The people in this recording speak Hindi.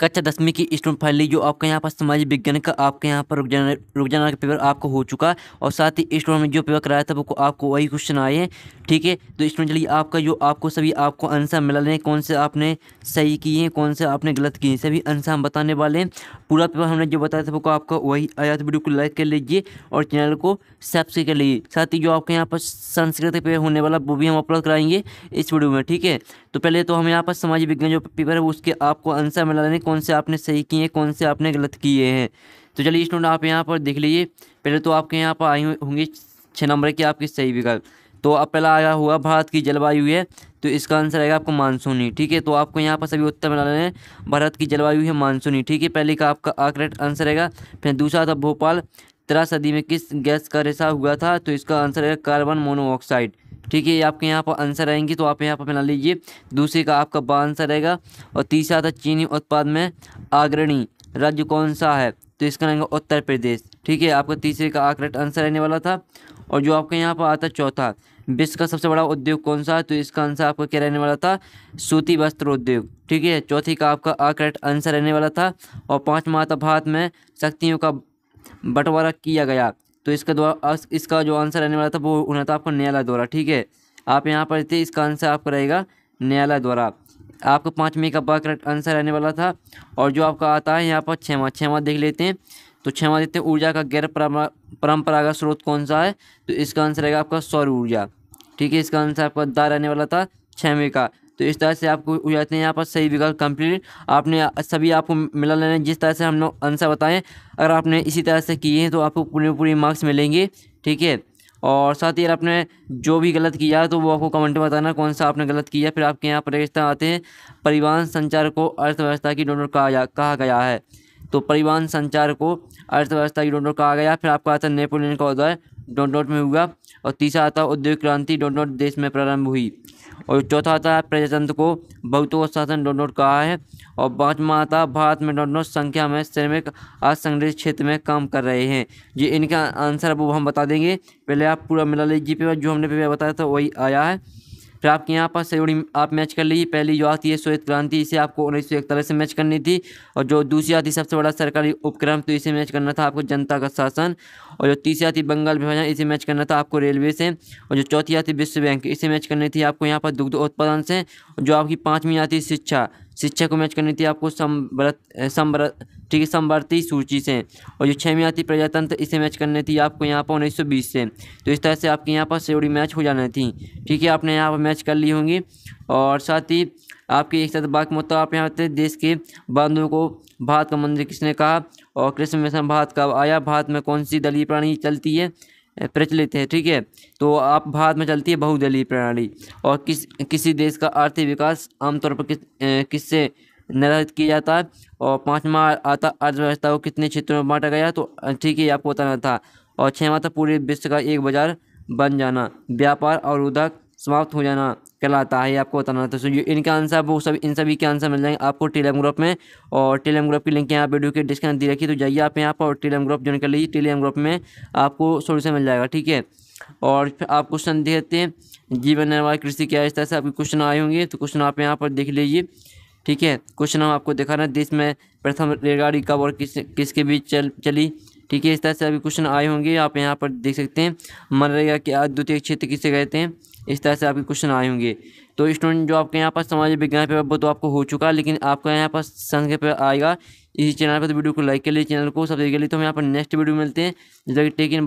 कक्षा दसवीं की स्टूडेंट फाइल जो आपका यहाँ पर सामाजिक विज्ञान का आपके यहाँ पर रुक रुक जाना का पेपर आपको हो चुका और साथ ही स्टूडेंट ने जो पेपर कराया था वो आपको वही क्वेश्चन आए हैं ठीक है तो स्टूडेंट चलिए आपका जो आपको सभी आपको आंसर मिला लें कौन से आपने सही किए हैं कौन से आपने गलत किए हैं सभी आंसर हम बताने वाले हैं पूरा पेपर हमने जो बताया था वो आपका वही आया था वीडियो को लाइक कर लीजिए और चैनल को सब्सक्राइब कर लीजिए साथ ही जो आपके यहाँ पर संस्कृत पेपर होने वाला वो भी हम अपलोड कराएंगे इस वीडियो में ठीक है तो पहले तो हम यहाँ पर सामाजिक विज्ञान जो पेपर है उसके आपको आंसर मिला लेने कौन से आपने सही किए हैं कौन से आपने गलत किए हैं तो चलिए स्टूडेंट आप यहाँ पर देख लीजिए पहले तो आपके यहाँ पर आई होंगे छः नंबर के आपके सही विकल्प तो अब पहला आया हुआ भारत की जलवायु है तो इसका आंसर आएगा आपको मानसूनी ठीक है तो आपको यहाँ पर सभी उत्तर बना लेना भारत की जलवायु है मानसूनी ठीक है पहले का आपका आकरेक्ट आंसर रहेगा फिर दूसरा था भोपाल तेरह सदी में किस गैस का रिसा हुआ था तो इसका आंसर है कार्बन मोनोऑक्साइड ठीक है ये आपके यहाँ पर आंसर आएंगे तो आप यहाँ पर बना लीजिए दूसरे का आपका बा आंसर रहेगा और तीसरा था चीनी उत्पाद में अग्रणी राज्य कौन सा है तो इसका रहेगा उत्तर प्रदेश ठीक है आपका तीसरे का आकरेक्ट आंसर रहने वाला था और जो आपके यहाँ पर आता चौथा विश्व का सबसे बड़ा उद्योग कौन सा है तो इसका आंसर आपका क्या रहने वाला था सूती वस्त्र उद्योग ठीक है चौथी का आपका आकरेक्ट आंसर रहने वाला था और पाँचवा आता भारत में शक्तियों का बंटवारा किया गया तो इसका द्वारा इसका जो आंसर रहने वाला था वो होना था आपका न्यायालय द्वारा ठीक है आप यहाँ पर थे इसका आंसर आपका रहेगा न्यायालय द्वारा आपका पाँचवीं का बा करेक्ट आंसर रहने वाला था और जो आपका आता है यहाँ पर छमा छमा देख लेते हैं तो छमा देते हैं ऊर्जा का गैर परंपरागत स्रोत कौन सा है तो इसका आंसर रहेगा आपका सौर ऊर्जा ठीक है इसका आंसर आपका दा रहने वाला था छवें का तो इस तरह से आपको हो जाते हैं यहाँ पर सही विकल्प कंप्लीट आपने सभी आपको मिला लेना है जिस तरह से हम लोग आंसर बताएं अगर आपने इसी तरह से किए हैं तो आपको पूरे पूरे मार्क्स मिलेंगे ठीक है और साथ ही आपने जो भी गलत किया तो वो आपको कमेंट में बताना कौन सा आपने गलत किया फिर आपके यहाँ पर आते हैं परिवहन संचार को अर्थव्यवस्था की डोनर कहा गया है तो परिवहन संचार को अर्थव्यवस्था की डोनर कहा गया फिर आपका आता नेपोलियन का उदय डोंडोट में हुआ और तीसरा आता है उद्योग क्रांति डोंडोट देश में प्रारंभ हुई और चौथा आता है प्रजातंत्र को बहुतों शासन डोनोट कहा है और पाँचवा आता है भारत में डोनोट संख्या में श्रमिक असंगठित क्षेत्र में काम कर रहे हैं जी इनका आंसर अब हम बता देंगे पहले आप पूरा मिला लीजिए जो हमने पे बताया था वही आया है फिर आपके यहाँ पर सयोड़ी आप मैच कर लीजिए पहली जो आती है श्वेत क्रांति इसे आपको उन्नीस से मैच करनी थी और जो दूसरी आती सबसे बड़ा सरकारी उपक्रम तो इसे मैच करना था आपको जनता का शासन और जो तीसरी आती बंगाल विभाजन इसे मैच करना था आपको रेलवे से और जो चौथी आती विश्व बैंक इसे मैच करनी थी आपको यहाँ पर दुग्ध उत्पादन से जो आपकी पाँचवीं आती शिक्षा शिक्षा को मैच करनी थी आपको समव्रत समव्रत ठीक है समवर्ती सूची से और जो छः में आती प्रजातंत्र इसे मैच करने थी आपको यहाँ पर उन्नीस सौ बीस से तो इस तरह से आपके यहाँ पर सेवड़ी मैच हो जाना थी ठीक है आपने यहाँ पर मैच कर ली होंगी और साथ ही आपके एक साथ बात मतलब आप यहाँ होते देश के बांधों को भारत का मंदिर किसने कहा और कृष्ण मिशन भारत कब आया भारत में कौन सी दलीय प्राणी चलती है प्रचलित है ठीक है तो आप भारत में चलती है बहुदलीय प्रणाली और किस किसी देश का आर्थिक विकास आमतौर पर किस किससे निर्धारित किया जाता है और पाँचवा आता अर्थव्यवस्था को कितने क्षेत्रों में बांटा गया तो ठीक है आपको बताना था और छठवा था पूरे विश्व का एक बाजार बन जाना व्यापार और उद्योग समाप्त हो जाना कहलाता है आपको बताना था तो इनका आंसर वो सब इन सभी के आंसर मिल जाएंगे आपको टेलीग्राम ग्रुप में और टेलीग्राम ग्रुप की लिंक यहाँ वीडियो के डिस्क्रिप्शन दी रखी तो जाइए आप यहाँ पर और टेलीग्राम ग्रुप ज्वाइन कर लीजिए टेलीग्राम ग्रुप में आपको सोल्यूशन मिल जाएगा ठीक है और फिर आप क्वेश्चन देते हैं जीवन निर्वाह कृषि क्या इस तरह से आपके क्वेश्चन आए होंगे तो क्वेश्चन आप यहाँ पर देख लीजिए ठीक है क्वेश्चन हम आपको दिखा रहे हैं देश में प्रथम रेलगाड़ी कब और किस किसके बीच चल चली ठीक है इस तरह से अभी क्वेश्चन आए होंगे आप यहाँ पर देख सकते हैं मनरेगा के द्वितीय क्षेत्र किसे कहते हैं इस तरह से आपके क्वेश्चन आए होंगे तो स्टूडेंट जो आपके यहाँ पर समाज विज्ञान पेपर वो तो आपको हो चुका है लेकिन आपका यहाँ पर संघ पेपर आएगा इसी चैनल पर तो वीडियो को लाइक कर लिए चैनल को सब्सक्राइब कर लिए तो हम यहाँ पर नेक्स्ट वीडियो मिलते हैं जैसे टेक इन